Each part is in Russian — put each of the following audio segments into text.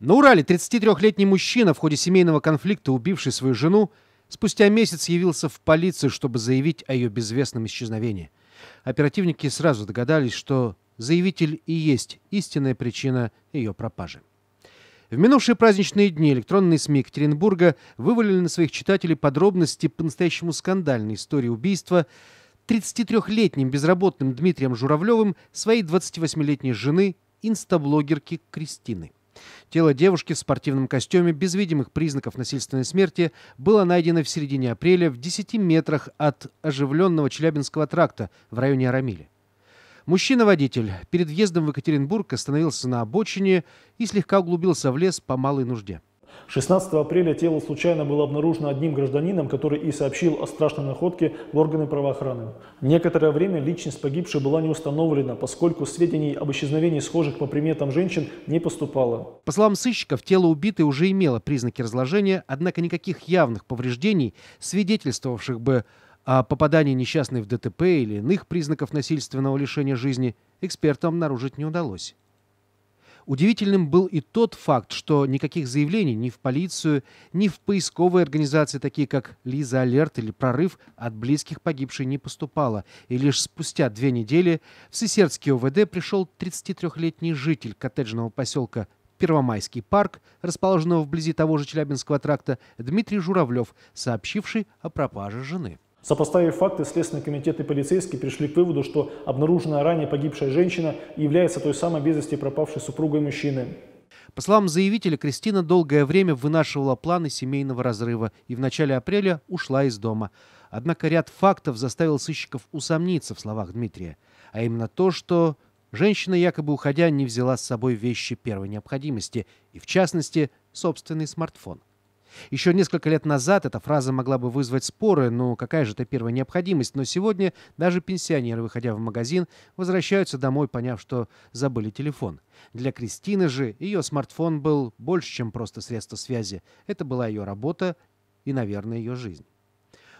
На Урале 33-летний мужчина в ходе семейного конфликта, убивший свою жену, спустя месяц явился в полицию, чтобы заявить о ее безвестном исчезновении. Оперативники сразу догадались, что заявитель и есть истинная причина ее пропажи. В минувшие праздничные дни электронные СМИ Екатеринбурга вывалили на своих читателей подробности по-настоящему скандальной истории убийства 33-летним безработным Дмитрием Журавлевым своей 28-летней жены, инстаблогерки Кристины. Тело девушки в спортивном костюме без видимых признаков насильственной смерти было найдено в середине апреля в 10 метрах от оживленного Челябинского тракта в районе Арамили. Мужчина-водитель перед въездом в Екатеринбург остановился на обочине и слегка углубился в лес по малой нужде. 16 апреля тело случайно было обнаружено одним гражданином, который и сообщил о страшной находке в органы правоохраны. Некоторое время личность погибшей была не установлена, поскольку сведений об исчезновении схожих по приметам женщин не поступало. По словам сыщиков, тело убитой уже имело признаки разложения, однако никаких явных повреждений, свидетельствовавших бы о попадании несчастной в ДТП или иных признаков насильственного лишения жизни, экспертам обнаружить не удалось. Удивительным был и тот факт, что никаких заявлений ни в полицию, ни в поисковые организации, такие как «Лиза Алерт» или «Прорыв», от близких погибшей не поступало. И лишь спустя две недели в Сесердский ОВД пришел 33-летний житель коттеджного поселка Первомайский парк, расположенного вблизи того же Челябинского тракта, Дмитрий Журавлев, сообщивший о пропаже жены. Сопоставив факты, Следственный комитет и полицейские пришли к выводу, что обнаруженная ранее погибшая женщина является той самой без вести пропавшей супругой мужчины. По словам заявителя, Кристина долгое время вынашивала планы семейного разрыва и в начале апреля ушла из дома. Однако ряд фактов заставил сыщиков усомниться в словах Дмитрия. А именно то, что женщина, якобы уходя, не взяла с собой вещи первой необходимости и, в частности, собственный смартфон. Еще несколько лет назад эта фраза могла бы вызвать споры, ну какая же это первая необходимость, но сегодня даже пенсионеры, выходя в магазин, возвращаются домой, поняв, что забыли телефон. Для Кристины же ее смартфон был больше, чем просто средство связи. Это была ее работа и, наверное, ее жизнь.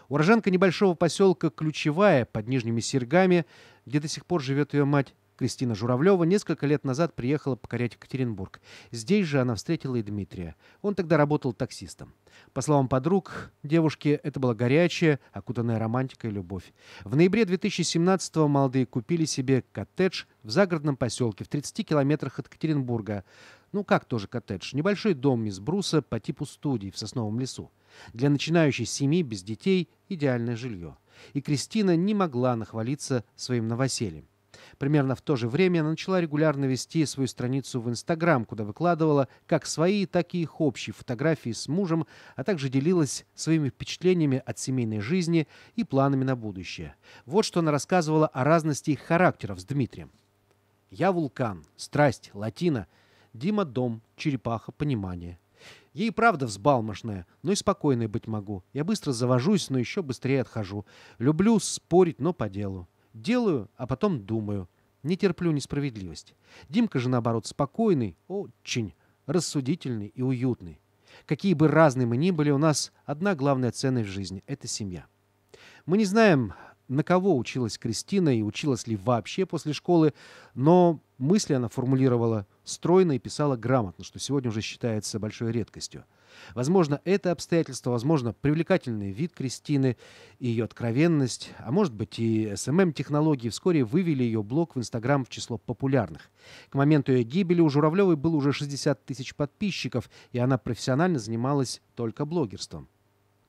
Уроженка небольшого поселка Ключевая под Нижними Сергами, где до сих пор живет ее мать, Кристина Журавлева несколько лет назад приехала покорять Екатеринбург. Здесь же она встретила и Дмитрия. Он тогда работал таксистом. По словам подруг, девушки, это была горячая, окутанная романтикой любовь. В ноябре 2017-го молодые купили себе коттедж в загородном поселке в 30 километрах от Екатеринбурга. Ну как тоже коттедж? Небольшой дом из бруса по типу студии в сосновом лесу. Для начинающей семьи без детей идеальное жилье. И Кристина не могла нахвалиться своим новосельем. Примерно в то же время она начала регулярно вести свою страницу в Инстаграм, куда выкладывала как свои, так и их общие фотографии с мужем, а также делилась своими впечатлениями от семейной жизни и планами на будущее. Вот что она рассказывала о разности их характеров с Дмитрием. «Я вулкан, страсть, латина, Дима дом, черепаха, понимание». Ей правда взбалмошная, но и спокойной быть могу. Я быстро завожусь, но еще быстрее отхожу. Люблю спорить, но по делу. Делаю, а потом думаю. Не терплю несправедливость. Димка же, наоборот, спокойный, очень рассудительный и уютный. Какие бы разные мы ни были, у нас одна главная ценность в жизни – это семья. Мы не знаем, на кого училась Кристина и училась ли вообще после школы, но мысли она формулировала стройно и писала грамотно, что сегодня уже считается большой редкостью. Возможно, это обстоятельство, возможно, привлекательный вид Кристины и ее откровенность, а может быть и СММ-технологии эм эм вскоре вывели ее блог в Инстаграм в число популярных. К моменту ее гибели у Журавлевой было уже 60 тысяч подписчиков, и она профессионально занималась только блогерством.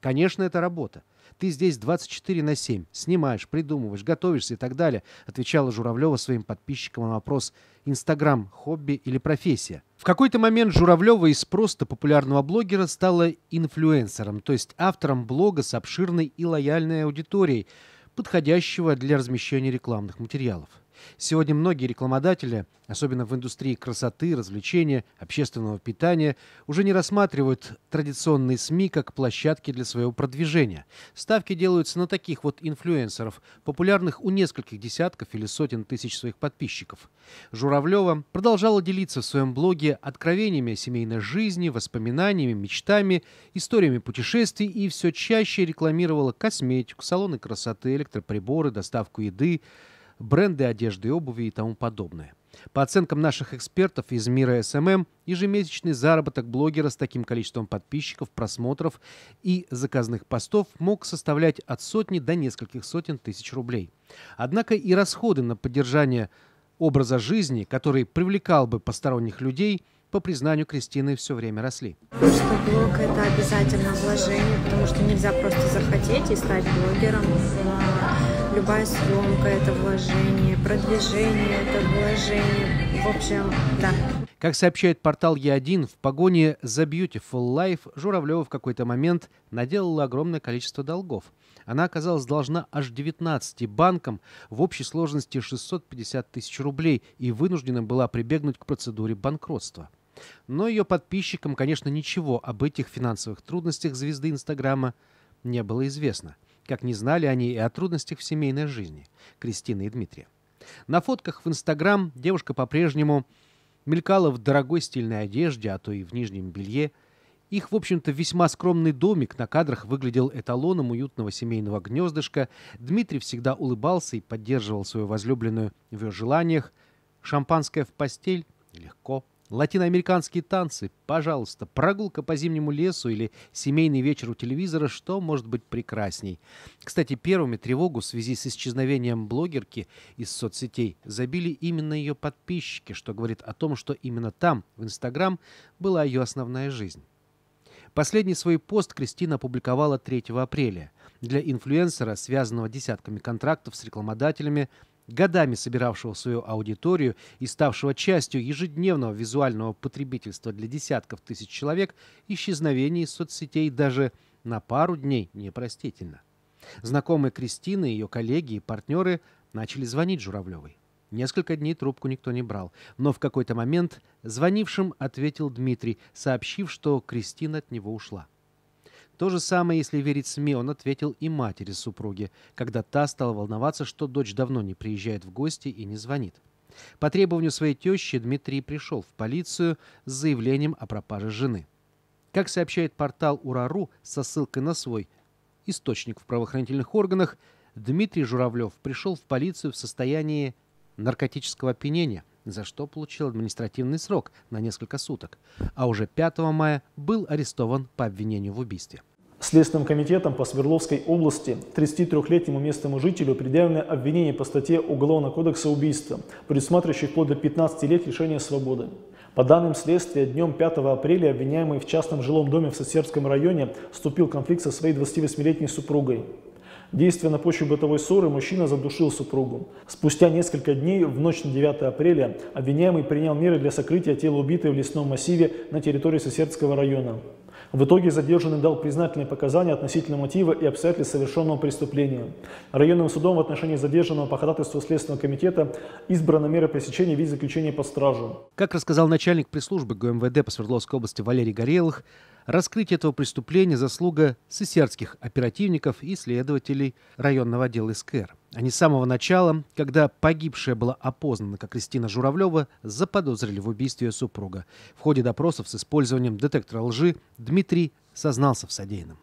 Конечно, это работа. Ты здесь 24 на 7. Снимаешь, придумываешь, готовишься и так далее», отвечала Журавлева своим подписчикам на вопрос «Инстаграм – хобби или профессия?». В какой-то момент Журавлева из просто популярного блогера стала инфлюенсером, то есть автором блога с обширной и лояльной аудиторией, подходящего для размещения рекламных материалов. Сегодня многие рекламодатели, особенно в индустрии красоты, развлечения, общественного питания, уже не рассматривают традиционные СМИ как площадки для своего продвижения. Ставки делаются на таких вот инфлюенсеров, популярных у нескольких десятков или сотен тысяч своих подписчиков. Журавлева продолжала делиться в своем блоге откровениями о семейной жизни, воспоминаниями, мечтами, историями путешествий и все чаще рекламировала косметику, салоны красоты, электроприборы, доставку еды, бренды одежды и обуви и тому подобное. По оценкам наших экспертов из мира СММ, эм эм, ежемесячный заработок блогера с таким количеством подписчиков, просмотров и заказных постов мог составлять от сотни до нескольких сотен тысяч рублей. Однако и расходы на поддержание образа жизни, который привлекал бы посторонних людей, по признанию Кристины, все время росли. Что блог – это обязательно вложение, потому что нельзя просто захотеть и стать блогером. А, любая съемка — это вложение, продвижение — это вложение. В общем, да. Как сообщает портал Е1, в погоне за Beautiful Life Журавлева в какой-то момент наделала огромное количество долгов. Она оказалась должна аж 19 банкам в общей сложности 650 тысяч рублей и вынуждена была прибегнуть к процедуре банкротства. Но ее подписчикам, конечно, ничего об этих финансовых трудностях звезды Инстаграма не было известно как не знали они и о трудностях в семейной жизни Кристины и Дмитрия. На фотках в Инстаграм девушка по-прежнему мелькала в дорогой стильной одежде, а то и в нижнем белье. Их, в общем-то, весьма скромный домик на кадрах выглядел эталоном уютного семейного гнездышка. Дмитрий всегда улыбался и поддерживал свою возлюбленную в ее желаниях. Шампанское в постель? Легко латиноамериканские танцы, пожалуйста, прогулка по зимнему лесу или семейный вечер у телевизора, что может быть прекрасней. Кстати, первыми тревогу в связи с исчезновением блогерки из соцсетей забили именно ее подписчики, что говорит о том, что именно там, в Инстаграм, была ее основная жизнь. Последний свой пост Кристина опубликовала 3 апреля. Для инфлюенсера, связанного десятками контрактов с рекламодателями, годами собиравшего свою аудиторию и ставшего частью ежедневного визуального потребительства для десятков тысяч человек, исчезновение из соцсетей даже на пару дней непростительно. Знакомые Кристины, ее коллеги и партнеры начали звонить Журавлевой. Несколько дней трубку никто не брал, но в какой-то момент звонившим ответил Дмитрий, сообщив, что Кристина от него ушла. То же самое, если верить СМИ, он ответил и матери супруги, когда та стала волноваться, что дочь давно не приезжает в гости и не звонит. По требованию своей тещи Дмитрий пришел в полицию с заявлением о пропаже жены. Как сообщает портал Урару со ссылкой на свой источник в правоохранительных органах, Дмитрий Журавлев пришел в полицию в состоянии наркотического опьянения – за что получил административный срок на несколько суток, а уже 5 мая был арестован по обвинению в убийстве. Следственным комитетом по Свердловской области 33-летнему местному жителю предъявлено обвинение по статье Уголовного кодекса убийства, предусматривающей вплоть до 15 лет лишения свободы. По данным следствия, днем 5 апреля обвиняемый в частном жилом доме в Сосербском районе вступил в конфликт со своей 28-летней супругой. Действуя на почве бытовой ссоры, мужчина задушил супругу. Спустя несколько дней, в ночь на 9 апреля, обвиняемый принял меры для сокрытия тела убитой в лесном массиве на территории Сосердского района. В итоге задержанный дал признательные показания относительно мотива и обстоятельств совершенного преступления. Районным судом в отношении задержанного по ходатайству Следственного комитета избрана мера пресечения в виде заключения под стражу. Как рассказал начальник пресс-службы ГМВД по Свердловской области Валерий Горелых, раскрытие этого преступления – заслуга сесердских оперативников и следователей районного отдела СКР. Они с самого начала, когда погибшая была опознана как Кристина Журавлева, заподозрили в убийстве ее супруга. В ходе допросов с использованием детектора лжи Дмитрий сознался в содеянном.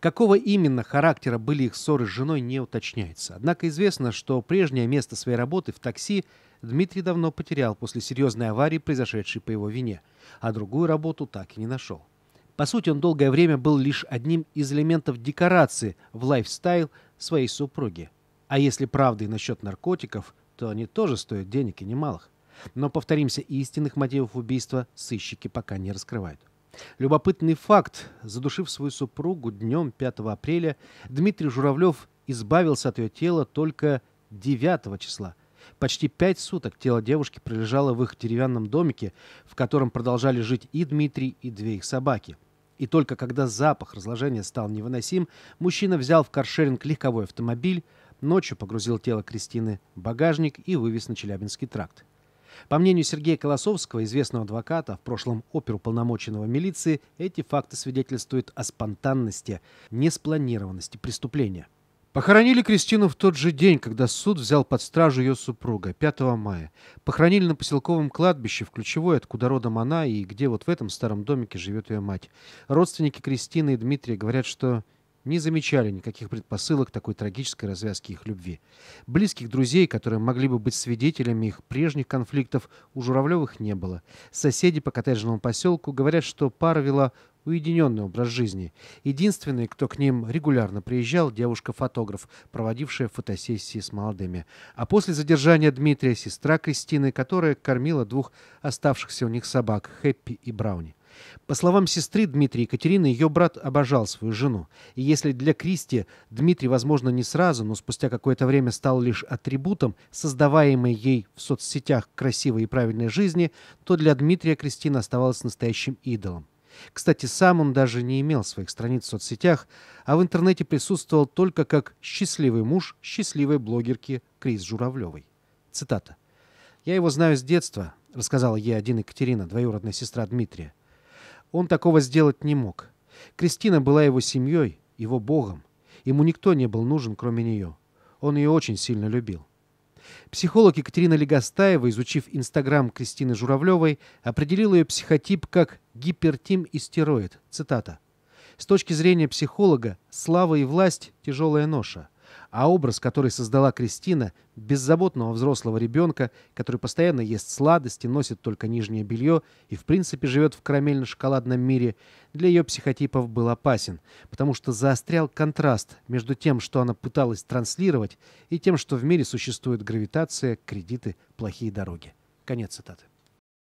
Какого именно характера были их ссоры с женой, не уточняется. Однако известно, что прежнее место своей работы в такси Дмитрий давно потерял после серьезной аварии, произошедшей по его вине, а другую работу так и не нашел. По сути, он долгое время был лишь одним из элементов декорации в лайфстайл своей супруги – а если правда и насчет наркотиков, то они тоже стоят денег и немалых. Но, повторимся, истинных мотивов убийства сыщики пока не раскрывают. Любопытный факт. Задушив свою супругу днем 5 апреля, Дмитрий Журавлев избавился от ее тела только 9 числа. Почти пять суток тело девушки пролежало в их деревянном домике, в котором продолжали жить и Дмитрий, и две их собаки. И только когда запах разложения стал невыносим, мужчина взял в каршеринг легковой автомобиль, ночью погрузил тело Кристины в багажник и вывез на Челябинский тракт. По мнению Сергея Колосовского, известного адвоката, в прошлом оперуполномоченного милиции, эти факты свидетельствуют о спонтанности, неспланированности преступления. Похоронили Кристину в тот же день, когда суд взял под стражу ее супруга, 5 мая. Похоронили на поселковом кладбище в Ключевой, откуда родом она и где вот в этом старом домике живет ее мать. Родственники Кристины и Дмитрия говорят, что не замечали никаких предпосылок такой трагической развязки их любви. Близких друзей, которые могли бы быть свидетелями их прежних конфликтов, у Журавлевых не было. Соседи по коттеджному поселку говорят, что пара вела уединенный образ жизни. Единственный, кто к ним регулярно приезжал, девушка-фотограф, проводившая фотосессии с молодыми. А после задержания Дмитрия сестра Кристины, которая кормила двух оставшихся у них собак, Хэппи и Брауни. По словам сестры Дмитрия Екатерины, ее брат обожал свою жену. И если для Кристи Дмитрий, возможно, не сразу, но спустя какое-то время стал лишь атрибутом, создаваемой ей в соцсетях красивой и правильной жизни, то для Дмитрия Кристина оставалась настоящим идолом. Кстати, сам он даже не имел своих страниц в соцсетях, а в интернете присутствовал только как счастливый муж счастливой блогерки Крис Журавлевой. Цитата. «Я его знаю с детства», — рассказала ей один Екатерина, двоюродная сестра Дмитрия. Он такого сделать не мог. Кристина была его семьей, его богом. Ему никто не был нужен, кроме нее. Он ее очень сильно любил. Психолог Екатерина Легостаева, изучив Инстаграм Кристины Журавлевой, определила ее психотип как гипертим истероид. Цитата. С точки зрения психолога, слава и власть – тяжелая ноша а образ, который создала Кристина, беззаботного взрослого ребенка, который постоянно ест сладости, носит только нижнее белье и в принципе живет в карамельно-шоколадном мире, для ее психотипов был опасен, потому что заострял контраст между тем, что она пыталась транслировать, и тем, что в мире существует гравитация, кредиты, плохие дороги. Конец цитаты.